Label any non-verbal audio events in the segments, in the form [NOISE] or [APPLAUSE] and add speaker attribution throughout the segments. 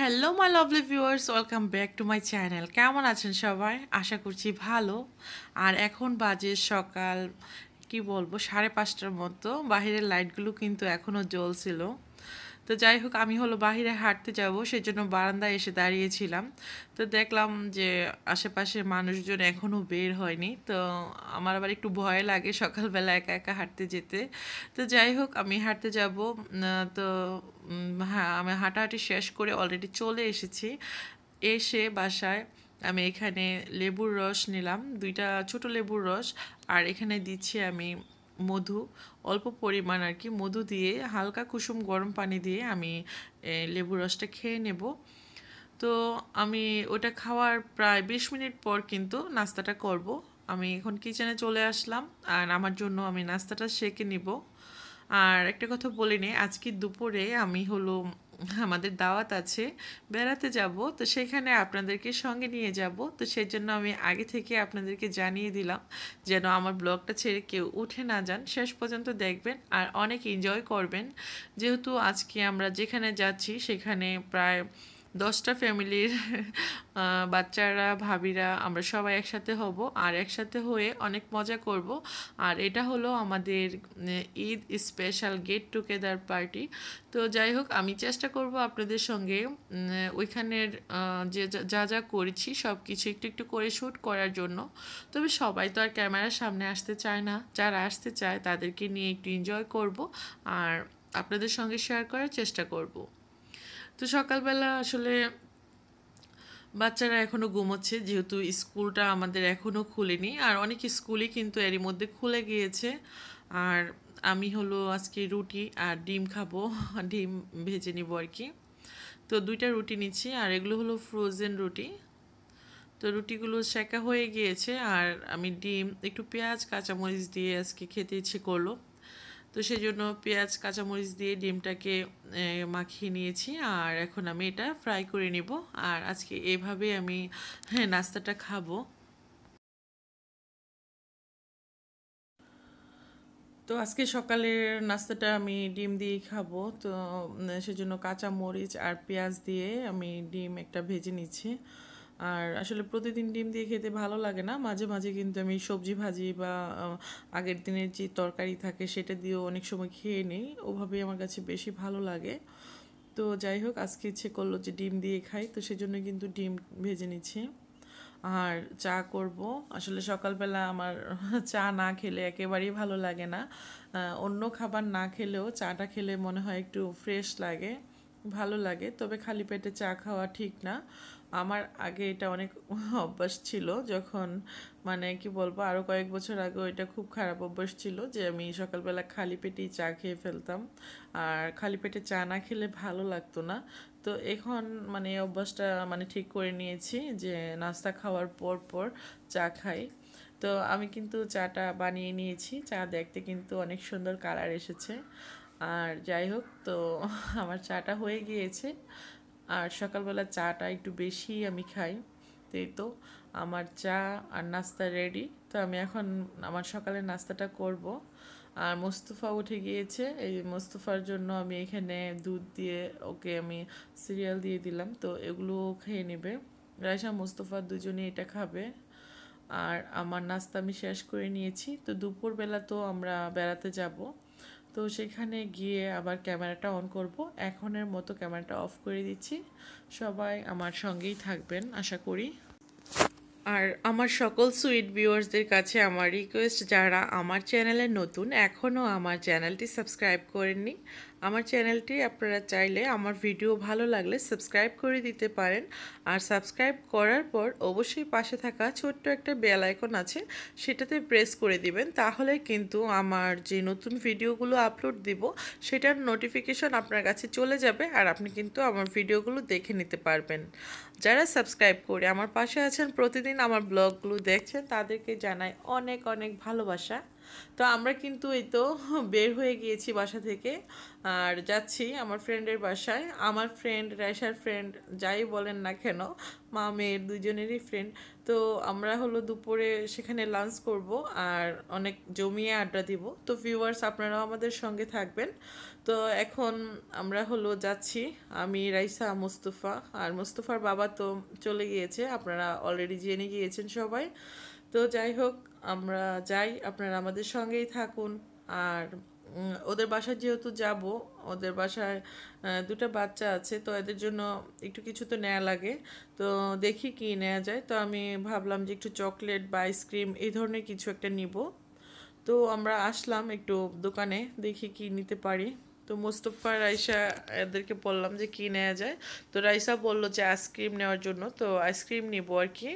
Speaker 1: hello my lovely viewers welcome back to my channel কেমন আছেন সবাই আশা করছি ভালো আর এখন বাজে সকাল কি বলবো সাড়ে পাঁচটার মতো বাহিরের লাইটগুলো কিন্তু এখনও জ্বলছিল তো যাই হোক আমি হলো বাহিরে হাঁটতে যাব জন্য বারান্দায় এসে দাঁড়িয়েছিলাম তো দেখলাম যে আশেপাশের মানুষজন এখনও বের হয়নি তো আমার আবার একটু ভয় লাগে সকালবেলা একা একা হাঁটতে যেতে তো যাই হোক আমি হাঁটতে যাব তো হ্যাঁ আমি হাঁটাহাঁটি শেষ করে অলরেডি চলে এসেছি এসে বাসায় আমি এখানে লেবুর রস নিলাম দুইটা ছোট লেবুর রস আর এখানে দিচ্ছি আমি মধু অল্প পরিমাণ আর কি মধু দিয়ে হালকা কুসুম গরম পানি দিয়ে আমি লেবু রসটা খেয়ে নেব তো আমি ওটা খাওয়ার প্রায় বিশ মিনিট পর কিন্তু নাস্তাটা করব আমি এখন কিচেনে চলে আসলাম আর আমার জন্য আমি নাস্তাটা সেঁকে নিব আর একটা কথা বলে নে আজকে দুপুরে আমি হলো আমাদের দাওয়াত আছে বেড়াতে যাব তো সেখানে আপনাদেরকে সঙ্গে নিয়ে যাব তো সেই জন্য আমি আগে থেকে আপনাদেরকে জানিয়ে দিলাম যেন আমার ব্লগটা ছেড়ে কেউ উঠে না যান শেষ পর্যন্ত দেখবেন আর অনেক এনজয় করবেন যেহেতু আজকে আমরা যেখানে যাচ্ছি সেখানে প্রায় দশটা ফ্যামিলির বাচ্চারা ভাবিরা আমরা সবাই একসাথে হব আর একসাথে হয়ে অনেক মজা করব আর এটা হলো আমাদের Eid special get together party তো যাই হোক আমি চেষ্টা করব আপনাদের সঙ্গে ওইখানের যে যা যা করেছি সব কিছু একটু একটু করে শ্যুট করার জন্য তবে সবাই তো আর ক্যামেরার সামনে আসতে চায় না যারা আসতে চায় তাদেরকে নিয়ে একটু এনজয় করব আর আপনাদের সঙ্গে শেয়ার করার চেষ্টা করবো তো সকালবেলা আসলে বাচ্চারা এখনও ঘুমোচ্ছে যেহেতু স্কুলটা আমাদের এখনও খুলেনি আর অনেক স্কুলই কিন্তু এরই মধ্যে খুলে গিয়েছে আর আমি হলো আজকে রুটি আর ডিম খাবো [LAUGHS] ডিম ভেজে নিব আর কি তো দুইটা রুটি নিচ্ছি আর এগুলো হলো ফ্রোজেন রুটি তো রুটিগুলো শেখা হয়ে গিয়েছে আর আমি ডিম একটু পেঁয়াজ কাঁচামরিচ দিয়ে আজকে খেতে ইচ্ছে করলো তো সেই জন্য পেঁয়াজ কাঁচামরিচ দিয়ে ডিমটাকে মাখিয়ে নিয়েছি আর এখন আমি এটা ফ্রাই করে নেব আর আজকে এভাবে আমি হ্যাঁ নাস্তাটা খাবো তো আজকে সকালের নাস্তাটা আমি ডিম দিয়েই খাবো তো সেজন্য কাঁচা মরিচ আর পেঁয়াজ দিয়ে আমি ডিম একটা ভেজে নিচ্ছি আর আসলে প্রতিদিন ডিম দিয়ে খেতে ভালো লাগে না মাঝে মাঝে কিন্তু আমি সবজি ভাজি বা আগের দিনের যে তরকারি থাকে সেটা দিয়েও অনেক সময় খেয়ে নিই ওভাবেই আমার কাছে বেশি ভালো লাগে তো যাই হোক আজকে ইচ্ছে করলো যে ডিম দিয়ে খাই তো সেজন্য কিন্তু ডিম ভেজে নিচ্ছি আর চা করব আসলে সকালবেলা আমার [LAUGHS] চা না খেলে একেবারেই ভালো লাগে না অন্য খাবার না খেলেও চাটা খেলে মনে হয় একটু ফ্রেশ লাগে ভালো লাগে তবে খালি পেটে চা খাওয়া ঠিক না আমার আগে এটা অনেক [LAUGHS] অভ্যাস ছিল যখন মানে কি বলবো আরও কয়েক বছর আগে এটা খুব খারাপ অভ্যাস ছিল যে আমি সকালবেলা খালি পেটেই চা খেয়ে ফেলতাম আর খালি পেটে চা না খেলে ভালো লাগতো না তো এখন মানে এই অভ্যাসটা মানে ঠিক করে নিয়েছি যে নাস্তা খাওয়ার পর পর চা খাই তো আমি কিন্তু চাটা বানিয়ে নিয়েছি চা দেখতে কিন্তু অনেক সুন্দর কালার এসেছে আর যাই হোক তো [LAUGHS] আমার চাটা হয়ে গিয়েছে আর সকালবেলা চাটা একটু বেশি আমি খাই তাই তো আমার চা আর নাস্তা রেডি তো আমি এখন আমার সকালের নাস্তাটা করব আর মোস্তফা উঠে গিয়েছে এই মোস্তফার জন্য আমি এখানে দুধ দিয়ে ওকে আমি সিরিয়াল দিয়ে দিলাম তো এগুলো খেয়ে নেবে রাইসা মোস্তফা দুজনে এটা খাবে আর আমার নাস্তা আমি শেষ করে নিয়েছি তো দুপুরবেলা তো আমরা বেড়াতে যাব তো সেখানে গিয়ে আবার ক্যামেরাটা অন করব এখনের মতো ক্যামেরাটা অফ করে দিচ্ছি সবাই আমার সঙ্গেই থাকবেন আশা করি আর আমার সকল সুইট ভিউয়ার্সদের কাছে আমার রিকোয়েস্ট যারা আমার চ্যানেলে নতুন এখনও আমার চ্যানেলটি সাবস্ক্রাইব করেননি আমার চ্যানেলটি আপনারা চাইলে আমার ভিডিও ভালো লাগলে সাবস্ক্রাইব করে দিতে পারেন আর সাবস্ক্রাইব করার পর অবশ্যই পাশে থাকা ছোট্ট একটা বেল আইকন আছে সেটাতে প্রেস করে দিবেন তাহলে কিন্তু আমার যে নতুন ভিডিওগুলো আপলোড দিব সেটার নোটিফিকেশন আপনার কাছে চলে যাবে আর আপনি কিন্তু আমার ভিডিওগুলো দেখে নিতে পারবেন যারা সাবস্ক্রাইব করে আমার পাশে আছেন প্রতিদিন আমার ব্লগগুলো দেখছেন তাদেরকে জানাই অনেক অনেক ভালোবাসা তো আমরা কিন্তু এই তো বের হয়ে গিয়েছি বাসা থেকে আর যাচ্ছি আমার ফ্রেন্ডের বাসায় আমার ফ্রেন্ড রাইসার ফ্রেন্ড যাই বলেন না কেন মা মেয়ের দুজনেরই ফ্রেন্ড তো আমরা হলো দুপুরে সেখানে লাঞ্চ করব আর অনেক জমিয়ে আড্ডা দিব তো ভিউয়ার্স আপনারাও আমাদের সঙ্গে থাকবেন তো এখন আমরা হলো যাচ্ছি আমি রাইসা মুস্তফা আর মুস্তফার বাবা তো চলে গিয়েছে আপনারা অলরেডি জেনে গিয়েছেন সবাই তো যাই হোক আমরা যাই আপনারা আমাদের সঙ্গেই থাকুন আর ওদের বাসায় যেহেতু যাব ওদের বাসায় দুটা বাচ্চা আছে তো এদের জন্য একটু কিছু তো নেওয়া লাগে তো দেখি কি নেওয়া যায় তো আমি ভাবলাম যে একটু চকলেট বা আইসক্রিম এই ধরনের কিছু একটা নিব তো আমরা আসলাম একটু দোকানে দেখি কি নিতে পারি তো মোস্তফা রাইসা এদেরকে বললাম যে কী নেওয়া যায় তো রাইসা বলল যে আইসক্রিম নেওয়ার জন্য তো আইসক্রিম নিব আর কি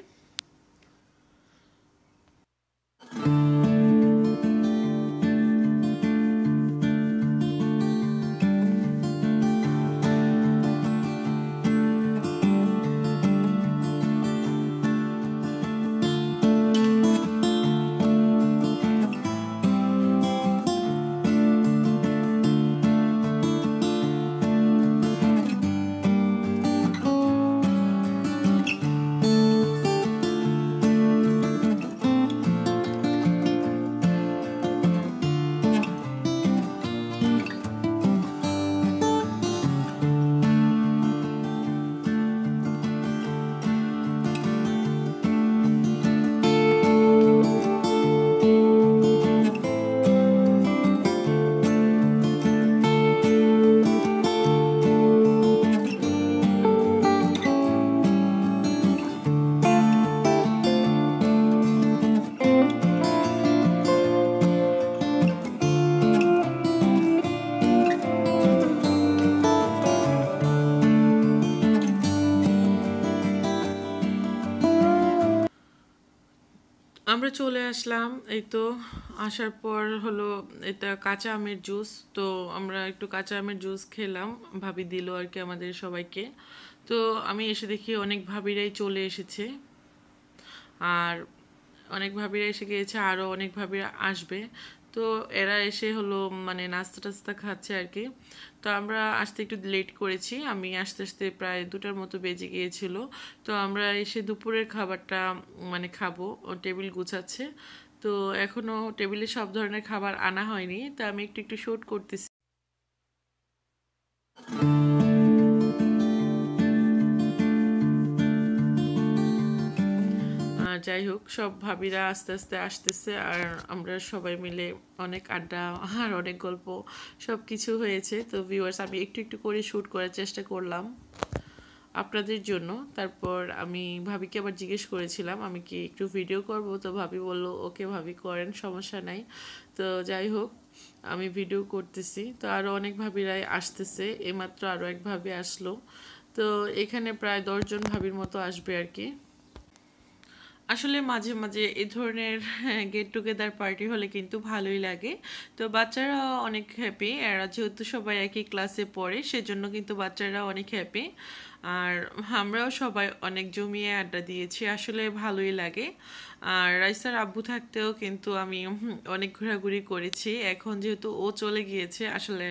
Speaker 1: আমরা চলে আসলাম এই তো আসার পর হলো এটা কাঁচা আমের জুস তো আমরা একটু কাঁচা আমের জুস খেলাম ভাবি দিল আর কি আমাদের সবাইকে তো আমি এসে দেখি অনেক ভাবিরাই চলে এসেছে আর অনেক ভাবিরা এসে গিয়েছে আরও অনেক ভাবিরা আসবে তো এরা এসে হলো মানে নাস্তা টাস্তা খাচ্ছে আর কি তো আমরা আসতে একটু লেট করেছি আমি আস্তে আস্তে প্রায় দুটার মতো বেজে গিয়েছিল তো আমরা এসে দুপুরের খাবারটা মানে খাবো টেবিল গুছাচ্ছে তো এখনও টেবিলে সব ধরনের খাবার আনা হয়নি তা আমি একটু একটু শ্যুট করতেছি যাই হোক সব ভাবিরা আস্তে আস্তে আসতেছে আর আমরা সবাই মিলে অনেক আড্ডা আর অনেক গল্প সব কিছু হয়েছে তো ভিউয়ার্স আমি একটু একটু করে শ্যুট করার চেষ্টা করলাম আপনাদের জন্য তারপর আমি ভাবিকে আবার জিজ্ঞেস করেছিলাম আমি কি একটু ভিডিও করব তো ভাবি বলল ওকে ভাবি করেন সমস্যা নাই তো যাই হোক আমি ভিডিও করতেছি তো আরও অনেক ভাবিরাই আসতেছে এমাত্র আরও এক ভাবি আসলো তো এখানে প্রায় দশজন ভাবির মতো আসবে আর কি আসলে মাঝে মাঝে এ ধরনের গেট টুগেদার পার্টি হলে কিন্তু ভালোই লাগে তো বাচ্চারা অনেক হ্যাপি এরা যেহেতু সবাই একই ক্লাসে পড়ে সেজন্য কিন্তু বাচ্চারা অনেক হ্যাপি আর আমরাও সবাই অনেক জমিয়ে আড্ডা দিয়েছি আসলে ভালোই লাগে আর রাইসার আব্বু থাকতেও কিন্তু আমি অনেক ঘোরাঘুরি করেছি এখন যেহেতু ও চলে গিয়েছে আসলে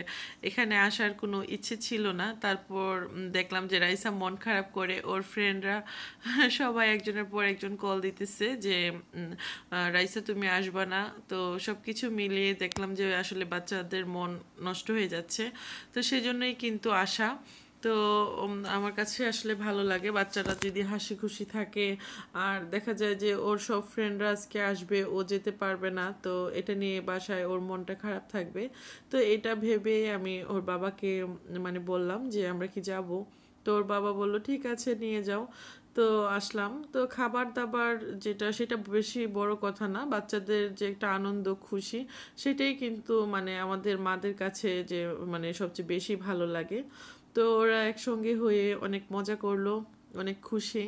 Speaker 1: এখানে আসার কোনো ইচ্ছে ছিল না তারপর দেখলাম যে রাইসা মন খারাপ করে ওর ফ্রেন্ডরা [LAUGHS] সবাই একজনের পর একজন কল দিতেছে যে রাইসা তুমি আসবা না তো সব কিছু মিলিয়ে দেখলাম যে আসলে বাচ্চাদের মন নষ্ট হয়ে যাচ্ছে তো সেজন্যই কিন্তু আসা তো আমার কাছে আসলে ভালো লাগে বাচ্চারা যদি হাসি খুশি থাকে আর দেখা যায় যে ওর সব ফ্রেন্ডরা আজকে আসবে ও যেতে পারবে না তো এটা নিয়ে বাসায় ওর মনটা খারাপ থাকবে তো এটা ভেবে আমি ওর বাবাকে মানে বললাম যে আমরা কি যাব তো ওর বাবা বলল ঠিক আছে নিয়ে যাও তো আসলাম তো খাবার দাবার যেটা সেটা বেশি বড় কথা না বাচ্চাদের যে একটা আনন্দ খুশি সেটাই কিন্তু মানে আমাদের মাদের কাছে যে মানে সবচেয়ে বেশি ভালো লাগে তো ওরা একসঙ্গে হয়ে অনেক মজা করলো অনেক খুশি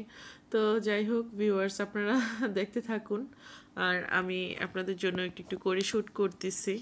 Speaker 1: তো যাই হোক ভিউয়ার্স আপনারা [LAUGHS] দেখতে থাকুন আর আমি আপনাদের জন্য একটু একটু করে শ্যুট করতেছি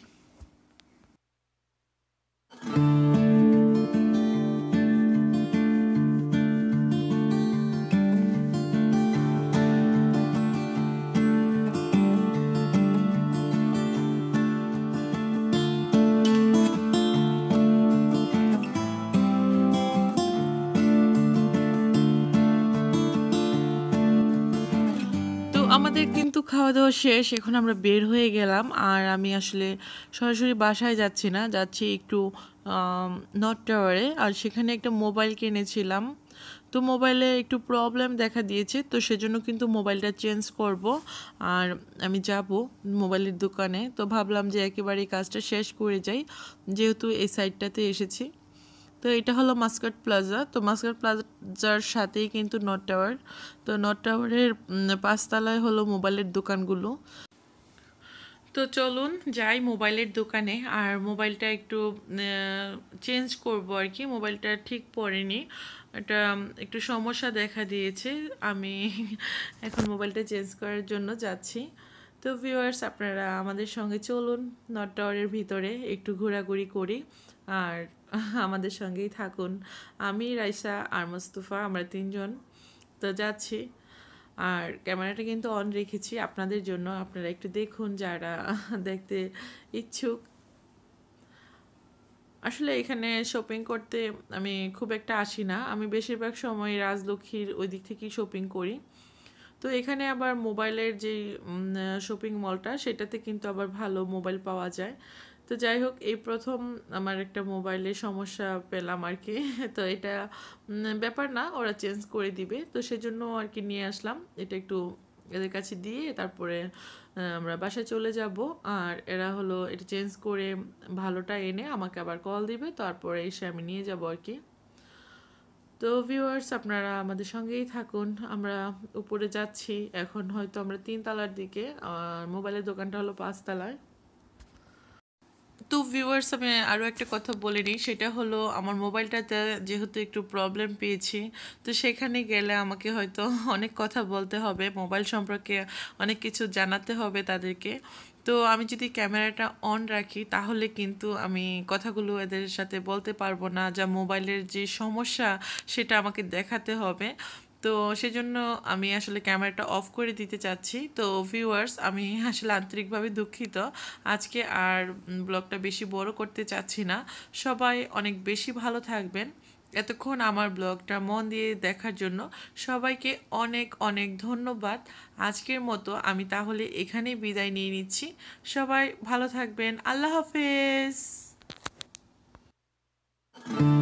Speaker 1: খাওয়া দাওয়া শেষ এখন আমরা বের হয়ে গেলাম আর আমি আসলে সরাসরি বাসায় যাচ্ছি না যাচ্ছি একটু নর্থ টাওয়ারে আর সেখানে একটা মোবাইল কিনেছিলাম তো মোবাইলে একটু প্রবলেম দেখা দিয়েছে তো সেজন্য কিন্তু মোবাইলটা চেঞ্জ করব আর আমি যাব মোবাইলের দোকানে তো ভাবলাম যে একেবারে কাজটা শেষ করে যাই যেহেতু এই সাইডটাতে এসেছি তো এটা হলো মাস্কাট প্লাজা তো মাস্কাট প্লাজার সাথেই কিন্তু নর্থ টাওয়ার তো নর্থ টাওয়ারের পাঁচতলায় হলো মোবাইলের দোকানগুলো তো চলুন যাই মোবাইলের দোকানে আর মোবাইলটা একটু চেঞ্জ করব আর কি মোবাইলটা ঠিক পড়েনি এটা একটু সমস্যা দেখা দিয়েছে আমি [LAUGHS] এখন মোবাইলটা চেঞ্জ করার জন্য যাচ্ছি তো ভিউয়ার্স আপনারা আমাদের সঙ্গে চলুন নট টাওয়ারের ভিতরে একটু ঘোরাঘুরি করি আর আমাদের সঙ্গেই থাকুন আমি রাইসা আর মোস্তফা আমরা তিনজন তো যাচ্ছি আর ক্যামেরাটা কিন্তু অন রেখেছি আপনাদের জন্য আপনারা একটু দেখুন যারা [LAUGHS] দেখতে ইচ্ছুক আসলে এখানে শপিং করতে আমি খুব একটা আসি না আমি বেশিরভাগ সময় রাজলক্ষ্মীর ওই দিক থেকেই শপিং করি তো এখানে আবার মোবাইলের যে শপিং মলটা সেটাতে কিন্তু আবার ভালো মোবাইল পাওয়া যায় তো যাই হোক এই প্রথম আমার একটা মোবাইলে সমস্যা পেলাম আর কি [LAUGHS] তো এটা ব্যাপার না ওরা চেঞ্জ করে দিবে তো সেজন্য আর কি নিয়ে আসলাম এটা একটু এদের কাছে দিয়ে তারপরে আমরা বাসায় চলে যাব আর এরা হলো এটা চেঞ্জ করে ভালোটা এনে আমাকে আবার কল দিবে তারপরে এসে আমি নিয়ে যাব আর কি তো ভিউয়ার্স আপনারা আমাদের সঙ্গেই থাকুন আমরা উপরে যাচ্ছি এখন হয়তো আমরা তিনতলার দিকে আর মোবাইলের দোকানটা হলো পাঁচতলায় তো ভিউয়ার্স আমি আরও একটা কথা বলে নিই সেটা হলো আমার মোবাইলটাতে যেহেতু একটু প্রবলেম পেয়েছি তো সেখানে গেলে আমাকে হয়তো অনেক কথা বলতে হবে মোবাইল সম্পর্কে অনেক কিছু জানাতে হবে তাদেরকে তো আমি যদি ক্যামেরাটা অন রাখি তাহলে কিন্তু আমি কথাগুলো এদের সাথে বলতে পারবো না যা মোবাইলের যে সমস্যা সেটা আমাকে দেখাতে হবে তো সেজন্য আমি আসলে ক্যামেরাটা অফ করে দিতে চাচ্ছি তো ভিউয়ার্স আমি আসলে আন্তরিকভাবে দুঃখিত আজকে আর ব্লগটা বেশি বড় করতে চাচ্ছি না সবাই অনেক বেশি ভালো থাকবেন এতক্ষণ আমার ব্লগটা মন দিয়ে দেখার জন্য সবাইকে অনেক অনেক ধন্যবাদ আজকের মতো আমি তাহলে এখানেই বিদায় নিয়ে নিচ্ছি সবাই ভালো থাকবেন আল্লাহ হাফেজ